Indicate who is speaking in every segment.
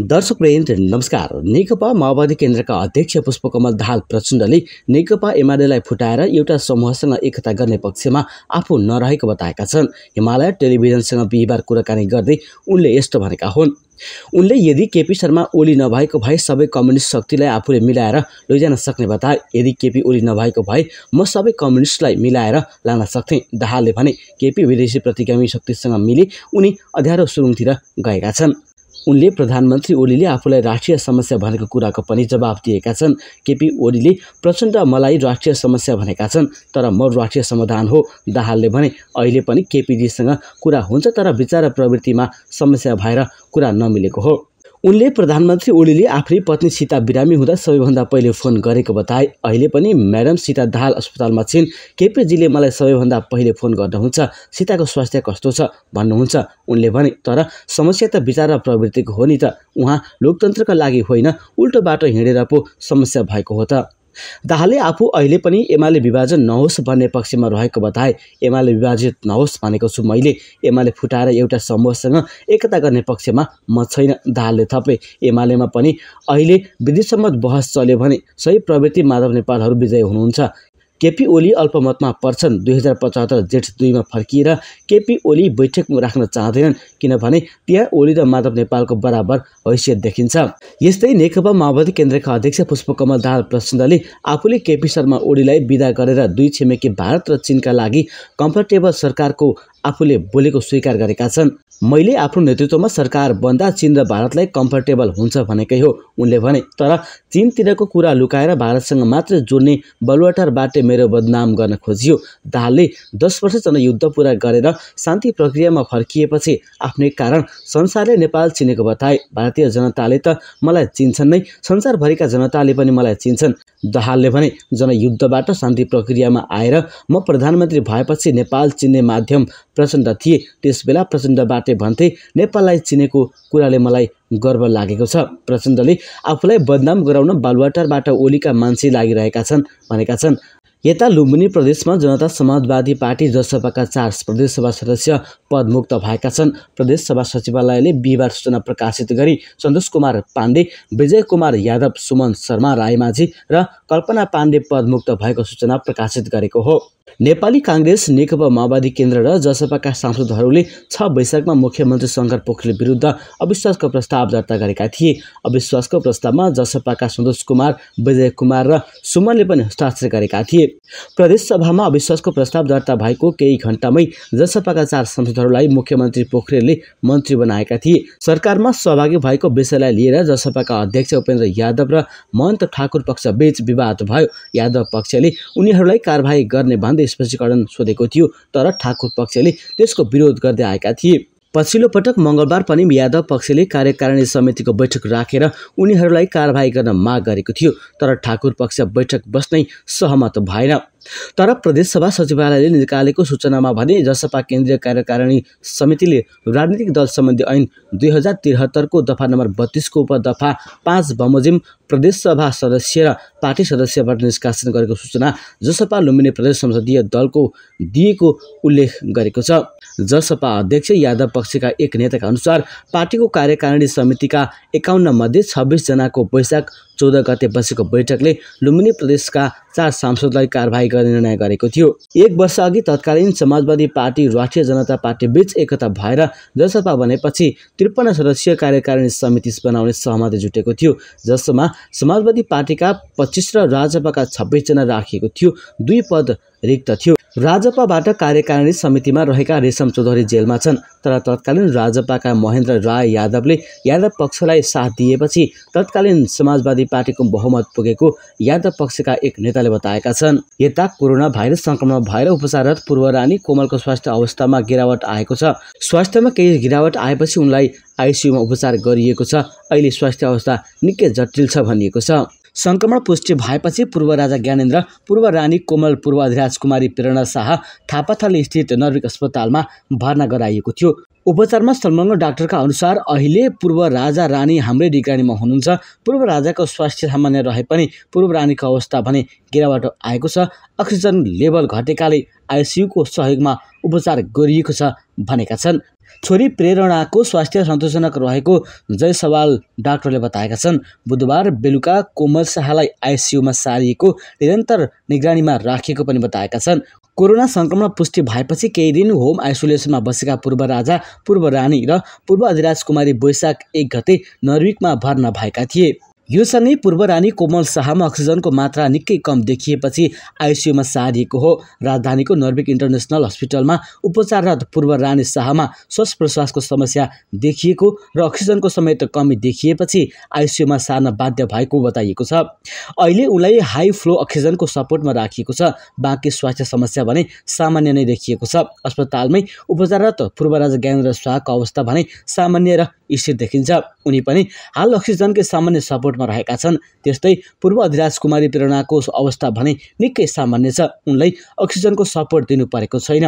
Speaker 1: दर्शक प्रेन्ट नमस्कार नेकपा माओवादी केन्द्रका अध्यक्ष पुष्पकमल दाहाल प्रचण्डले नेकपा एमालेलाई फुटाएर एउटा समूहसँग एकता गर्ने पक्षमा आफू नरहेको बताएका छन् हिमालय टेलिभिजनसँग बिहिबार कुराकानी गर्दै उनले यस्तो भनेका हुन् उनले यदि केपी शर्मा ओली नभएको भए सबै कम्युनिस्ट शक्तिलाई आफूले मिलाएर लैजान सक्ने बताए यदि केपी ओली नभएको भए म सबै कम्युनिस्टलाई मिलाएर लान सक्थेँ दाहालले भने केपी विदेशी प्रतिगामी शक्तिसँग मिली उनी अध्यारो सुरुङतिर गएका छन् उनले प्रधानमन्त्री ओलीले आफूलाई राष्ट्रिय समस्या भनेको कुराको पनि जवाब दिएका छन् केपी ओलीले प्रचण्ड मलाई राष्ट्रिय समस्या भनेका छन् तर म राष्ट्रिय समाधान हो दाहालले भने अहिले पनि केपीजीसँग कुरा हुन्छ तर विचार प्रवृत्तिमा समस्या भएर कुरा नमिलेको हो उनले प्रधानमन्त्री ओलीले आफ्नै पत्नी सीता बिरामी हुँदा सबैभन्दा पहिले फोन गरेको बताए अहिले पनि म्याडम सीता दाहाल अस्पतालमा छिन् केपीजीले मलाई सबैभन्दा पहिले फोन गर्नुहुन्छ सीताको स्वास्थ्य कस्तो छ भन्नुहुन्छ उनले भने तर समस्या त विचार र प्रवृत्तिको हो नि त उहाँ लोकतन्त्रका लागि होइन उल्टो बाटो हिँडेर पो समस्या भएको हो त दाहालले आफू अहिले पनि एमाले विभाजन नहोस् भन्ने पक्षमा रहेको बताए एमाले विभाजित नहोस् भनेको छु मैले एमाले फुटाएर एउटा समूहसँग एकता गर्ने पक्षमा म छैन दाहालले थपे एमालेमा पनि अहिले विधि बहस चल्यो भने सही प्रवृत्ति माधव नेपालहरू विजय हुनुहुन्छ केपी ओली अल्पमतमा पर्छन् दुई हजार पचहत्तर जेठ दुईमा फर्किएर केपी ओली बैठकमा राख्न चाहँदैनन् किनभने त्यहाँ ओली र माधव नेपालको बराबर हैसियत देखिन्छ यस्तै नेकपा माओवादी केन्द्रका अध्यक्ष पुष्पकमल दाहाल प्रचण्डले आफूले केपी शर्मा ओलीलाई विदा गरेर दुई छिमेकी भारत र चिनका लागि कम्फर्टेबल सरकारको आफूले बोलेको स्वीकार गरेका छन् मैले आफ्नो नेतृत्वमा सरकार बन्दा चीन र भारतलाई कम्फर्टेबल हुन्छ भनेकै हो उनले भने तर चीनतिरको कुरा लुकाएर भारतसँग मात्र जोड्ने बलुवाटारबाट मेरो बदनाम गर्न खोजियो दाहालले दस वर्ष जनयुद्ध पुरा गरेर शान्ति प्रक्रियामा फर्किएपछि आफ्नै कारण संसारले नेपाल चिनेको बताए भारतीय जनताले त मलाई चिन्छन् नै संसारभरिका जनताले पनि मलाई चिन्छन् दाहालले भने जनयुद्धबाट शान्ति प्रक्रियामा आएर म प्रधानमन्त्री भएपछि नेपाल चिन्ने माध्यम प्रचण्ड थिए त्यसबेला प्रचण्डबाटै भन्थे नेपाललाई चिनेको कुराले मलाई गर्व लागेको छ प्रचण्डले आफूलाई बदनाम गराउन बालुवाटारबाट ओलीका मान्छे लागिरहेका छन् भनेका छन् यता लुम्बिनी प्रदेशमा जनता समाजवादी पार्टी जसपाका चार प्रदेश सभा सदस्य पदमुक्त भएका छन् प्रदेश प्रदेशसभा सचिवालयले बिहिबार सूचना प्रकाशित गरी सन्तोष कुमार पाण्डे विजय कुमार यादव सुमन शर्मा रायमाझी र कल्पना पाण्डे पदमुक्त भएको सूचना प्रकाशित गरेको हो नेपाली काङ्ग्रेस नेकपा माओवादी केन्द्र र जसपाका सांसदहरूले छ वैशाखमा मुख्यमन्त्री शङ्कर पोखरेल विरुद्ध अविश्वासको प्रस्ताव दर्ता गरेका थिए अविश्वासको प्रस्तावमा जसपाका सन्तोष कुमार विजय कुमार र सुमनले पनि हस्ताक्षर गरेका थिए प्रदेश सभामा अविश्वासको प्रस्ताव दर्ता भएको केही घन्टामै जसपाका चार सांसद सांसदहरूलाई मुख्यमन्त्री पोखरेलले मन्त्री बनाएका थिए सरकारमा सहभागी भएको विषयलाई लिएर जसपाका अध्यक्ष उपेन्द्र यादव र महन्त ठाकुर पक्ष पक्षबीच विवाद भयो यादव पक्षले उनीहरूलाई कारवाही गर्ने भन्दै स्पष्टीकरण सोधेको थियो तर ठाकुर पक्षले त्यसको विरोध गर्दै आएका थिए पछिल्लो पटक मङ्गलबार पनि यादव पक्षले कार्यकारिणी समितिको बैठक राखेर उनीहरूलाई कारवाही गर्न माग गरेको थियो तर ठाकुर पक्ष बैठक बस्नै सहमत भएन तर प्रदेशसभा सचिवालयले निकालेको सूचनामा भने जसपा केन्द्रीय कार्यकारिणी समितिले राजनीतिक दल सम्बन्धी ऐन दुई हजार त्रिहत्तरको दफा नम्बर बत्तिसको उपदफा पाँच बमोजिम प्रदेशसभा सदस्य र पार्टी सदस्यबाट निष्कासन गरेको सूचना जसपा लुम्बिनी प्रदेश संसदीय दलको दिएको उल्लेख गरेको छ जसपा अध्यक्ष यादव पक्षका एक नेताका अनुसार पार्टीको कार्यकारिणी समितिका एकाउन्न मध्ये छब्बिसजनाको बैशाख चौध गते बसेको बैठकले लुम्बिनी प्रदेशका चार सांसदलाई कारवाही गर्ने निर्णय गरेको थियो एक वर्ष अघि तत्कालीन समाजवादी पार्टी राष्ट्रिय जनता पार्टी बीच एकता भएर जसपा बनेपछि त्रिपन्न सदस्यीय कार्यकारिणी समिति बनाउने सहमति जुटेको थियो जसमा समाजवादी पार्टीका पच्चिस र राजपाका छब्बिसजना राखिएको थियो दुई पद रिक्त थियो राजपाबाट कार्यकारिणी समितिमा रहेका रेशम चौधरी जेलमा छन् तर तत्कालीन राजपाका महेन्द्र राय यादवले यादव पक्षलाई साथ दिएपछि तत्कालीन समाजवादी पार्टीको बहुमत पुगेको यादव पक्षका एक नेताले बताएका छन् यता कोरोना भाइरस संक्रमण भएर उपचाररत पूर्व रानी कोमलको स्वास्थ्य अवस्थामा गिरावट आएको छ स्वास्थ्यमा केही गिरावट आएपछि उनलाई आइसियुमा उपचार गरिएको छ अहिले स्वास्थ्य अवस्था निकै जटिल छ भनिएको छ सङ्क्रमण पुष्टि भएपछि पूर्व राजा ज्ञानेन्द्र पूर्व रानी कोमल पूर्वाधिराज कुमारी प्रेरणा शाह थापाथली स्थित नर्विक अस्पतालमा भर्ना गराइएको थियो उपचारमा संलग्न डाक्टरका अनुसार अहिले पूर्व राजा रानी हाम्रै निगरानीमा हुनुहुन्छ पूर्व राजाको स्वास्थ्य सामान्य रहे पनि पूर्व रानीको अवस्था भने घेराबाट आएको छ अक्सिजन लेभल घटेकाले आइसियुको सहयोगमा उपचार गरिएको छ भनेका छन् छोरी प्रेरणाको स्वास्थ्य सन्तोषजनक रहेको जयसवाल डाक्टरले बताएका छन् बुधबार बेलुका कोमल शाहलाई आइसियुमा सारिएको निरन्तर निगरानीमा राखिएको पनि बताएका छन् कोरोना सङ्क्रमण पुष्टि भएपछि केही दिन होम आइसोलेसनमा बसेका पूर्व राजा पूर्व रानी र पूर्व अधिराज कुमारी वैशाख एक गते नर्विकमा भर्ना भएका थिए यो सँगै पूर्व रानी कोमल शाहमा अक्सिजनको मात्रा निकै कम देखिएपछि आइसियुमा सारिएको हो राजधानीको नर्विक इन्टरनेसनल हस्पिटलमा उपचाररत पूर्व रानी शाहमा श्वास प्रश्वासको समस्या देखिएको र अक्सिजनको समेत कमी देखिएपछि आइसियुमा सार्न बाध्य भएको बताइएको छ अहिले उनलाई हाई फ्लो अक्सिजनको सपोर्टमा राखिएको छ बाँकी स्वास्थ्य समस्या भने सामान्य नै देखिएको छ अस्पतालमै उपचाररत पूर्व राजा ज्ञानेन्द्र शाहको अवस्था भने सामान्य र स्थिर देखिन्छ उनी पनि हाल अक्सिजनकै सामान्य सपोर्ट छनौटमा रहेका छन् त्यस्तै पूर्व अधिराज कुमारी प्रेरणाको अवस्था भने निकै सामान्य छ उनलाई अक्सिजनको सपोर्ट दिनु परेको छैन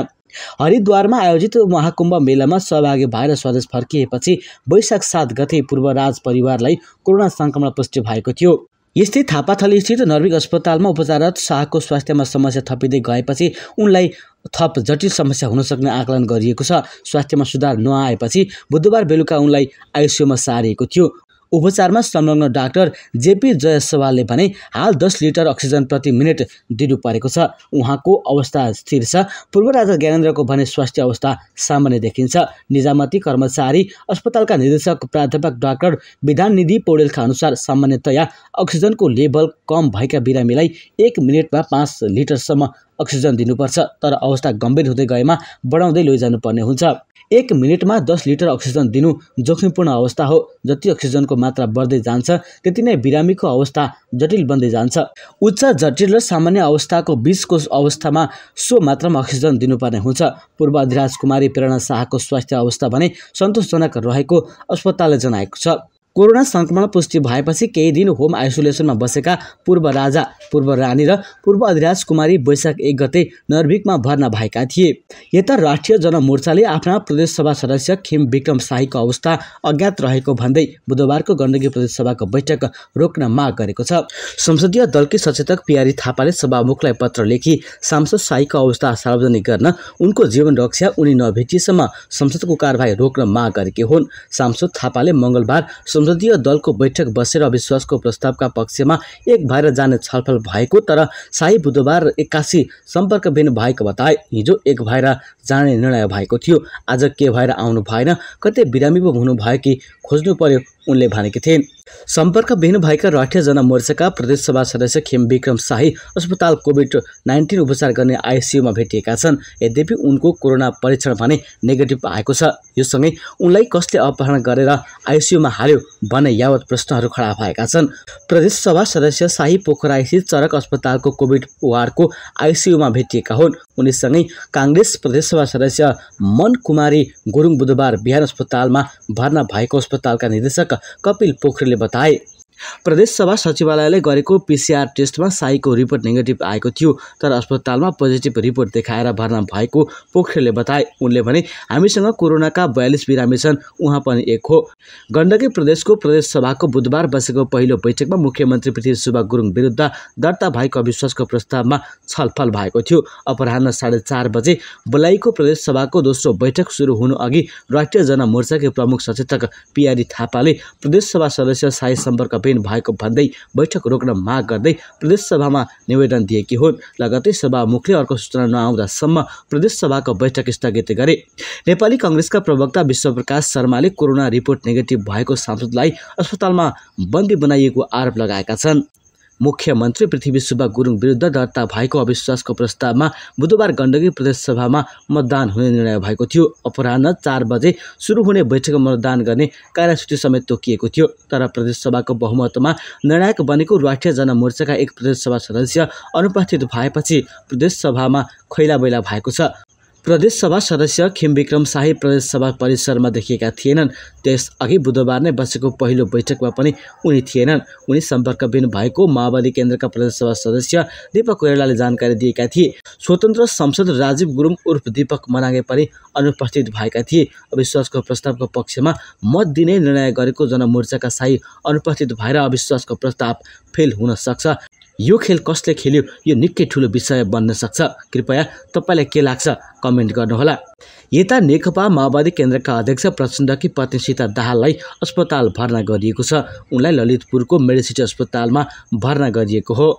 Speaker 1: हरिद्वारमा आयोजित महाकुम्भ मेलामा सहभागी भएर स्वदेश फर्किएपछि वैशाख सात गते पूर्व राज परिवारलाई कोरोना सङ्क्रमण पुष्टि भएको थियो यस्तै थापाथली स्थित नर्विक अस्पतालमा उपचाररत शाहको स्वास्थ्यमा समस्या थपिँदै गएपछि उनलाई थप जटिल समस्या हुन सक्ने आकलन गरिएको छ स्वास्थ्यमा सुधार नआएपछि बुधबार बेलुका उनलाई आइसियुमा सारिएको थियो उपचारमा संलग्न डाक्टर जेपी जयसवालले भने हाल दस लिटर अक्सिजन प्रति मिनट दिनु परेको छ उहाँको अवस्था स्थिर छ पूर्व राजा ज्ञानेन्द्रको भने स्वास्थ्य अवस्था सामान्य देखिन्छ निजामती कर्मचारी अस्पतालका निर्देशक प्राध्यापक डाक्टर विधान निधि पौडेलका अनुसार सामान्यतया अक्सिजनको लेभल कम भएका बिरामीलाई एक मिनटमा पाँच लिटरसम्म अक्सिजन दिनुपर्छ तर अवस्था गम्भीर हुँदै गएमा बढाउँदै लैजानुपर्ने हुन्छ एक मिनटमा दस लिटर अक्सिजन दिनु जोखिमपूर्ण अवस्था हो जति अक्सिजनको मात्रा बढ्दै जान्छ त्यति नै बिरामीको अवस्था जटिल बन्दै जान्छ उच्च जटिल र सामान्य अवस्थाको बिचको अवस्थामा सो मात्रामा अक्सिजन दिनुपर्ने हुन्छ पूर्व अधिराज कुमारी प्रेरणा शाहको स्वास्थ्य अवस्था भने सन्तोषजनक रहेको अस्पतालले जनाएको छ कोरोना संक्रमण पुष्टि भएपछि केही दिन होम आइसोलेसनमा बसेका पूर्व राजा पूर्व रानी र पूर्व अधिराज कुमारी वैशाख एक गते नर्भिकमा भर्ना भएका थिए यता राष्ट्रिय जनमोर्चाले आफ्ना प्रदेशसभा सदस्य खेम विक्रम शाहीको अवस्था अज्ञात रहेको भन्दै बुधबारको गण्डकी प्रदेशसभाको बैठक रोक्न माग गरेको छ संसदीय दलकी सचेतक पियारी थापाले सभामुखलाई पत्र लेखी सांसद शाहीको अवस्था सार्वजनिक गर्न उनको जीवन रक्षा उनी नभेटिएसम्म संसदको कारवाही रोक्न माग गरेकी हुन् सांसद थापाले मङ्गलबार संसदीय दलको बैठक बसेर अविश्वासको प्रस्तावका पक्षमा एक भएर जाने छलफल भएको तर शाही बुधबार एक्कासी सम्पर्कविहीन भएको बताए हिजो एक भएर जाने निर्णय भएको थियो आज के भएर आउनु भएन कतै बिरामी पो हुनुभयो कि खोज्नु पर्यो उनले भनेकी थिइन् सम्पर्क विहीन भएका राष्ट्रिय जनमोर्चाका प्रदेशसभा सदस्य खेम विक्रम शाही अस्पताल कोभिड नाइन्टिन उपचार गर्ने आइसियुमा भेटिएका छन् यद्यपि उनको कोरोना परीक्षण भने नेगेटिभ आएको छ योसँगै उनलाई कसले अपहरण गरेर आइसियुमा हाल्यो भन्ने यावत प्रश्नहरू खडा भएका छन् प्रदेशसभा सदस्य शाही पोखरा स्थित चरक अस्पतालको कोभिड वार्डको आइसियुमा भेटिएका हुन् उनीसँगै काङ्ग्रेस प्रदेशसभा सदस्य मन कुमारी गुरुङ बुधबार बिहान अस्पतालमा भर्ना भएको अस्पतालका निर्देशक कपिल पोखरेल बताए प्रदेश सभा सचिवालयले गरेको पिसिआर टेस्टमा साईको रिपोर्ट नेगेटिभ आएको थियो तर अस्पतालमा पोजिटिभ रिपोर्ट देखाएर भर्ना भएको पोखरेलले बताए उनले भने हामीसँग कोरोनाका बयालिस बिरामी छन् उहाँ पनि एक हो गण्डकी प्रदेशको प्रदेश सभाको बुधबार बसेको पहिलो बैठकमा मुख्यमन्त्री पृथ्वी सुब्बा गुरुङ विरुद्ध दर्ता भएको अविश्वासको प्रस्तावमा छलफल भएको थियो अपराह साढे चार बजे बोलाइएको सभाको दोस्रो बैठक सुरु हुनु अघि राष्ट्रिय जनमोर्चाकै प्रमुख सचेतक पिआरी थापाले प्रदेश सभा सदस्य साई सम्पर्क छानबिन भएको भन्दै बैठक रोक्न माग गर्दै प्रदेश सभामा निवेदन दिएकी हुन् लगतै सभामुखले अर्को सूचना नआउँदासम्म प्रदेश सभाको बैठक स्थगित गरे नेपाली कङ्ग्रेसका प्रवक्ता विश्वप्रकाश शर्माले कोरोना रिपोर्ट नेगेटिभ भएको सांसदलाई अस्पतालमा बन्दी बनाइएको आरोप लगाएका छन् मुख्यमन्त्री पृथ्वी सुब्बा गुरुङ विरुद्ध दर्ता भएको अविश्वासको प्रस्तावमा बुधबार गण्डकी प्रदेशसभामा मतदान हुने निर्णय भएको थियो अपराह चार बजे सुरु हुने बैठकमा मतदान गर्ने कार्यसूची समेत तोकिएको थियो तर प्रदेशसभाको बहुमतमा निर्णायक बनेको राष्ट्रिय जनमोर्चाका एक प्रदेशसभा सदस्य अनुपस्थित भएपछि प्रदेशसभामा खैला बैला भएको छ प्रदेशसभा सदस्य खेमविक्रम शाही प्रदेशसभा परिसरमा देखिएका थिएनन् त्यसअघि बुधबार नै बसेको पहिलो बैठकमा पनि उनी थिएनन् उनी सम्पर्कविहीन भएको माओवादी केन्द्रका प्रदेशसभा सदस्य दीपक कोइरालाले जानकारी दिएका थिए स्वतन्त्र सांसद राजीव गुरुङ उर्फ दीपक मनागे पनि अनुपस्थित भएका थिए अविश्वासको प्रस्तावको पक्षमा मत दिने निर्णय गरेको जनमोर्चाका शाही अनुपस्थित भएर अविश्वासको प्रस्ताव फेल हुन सक्छ यो खेल कसले खेल्यो यो निकै ठुलो विषय बन्न सक्छ कृपया तपाईँलाई के लाग्छ कमेन्ट गर्नुहोला यता नेकपा माओवादी केन्द्रका अध्यक्ष प्रचण्डकी पत्नी सीता दाहाललाई अस्पताल भर्ना गरिएको छ उनलाई ललितपुरको मेडिसिटी अस्पतालमा भर्ना गरिएको हो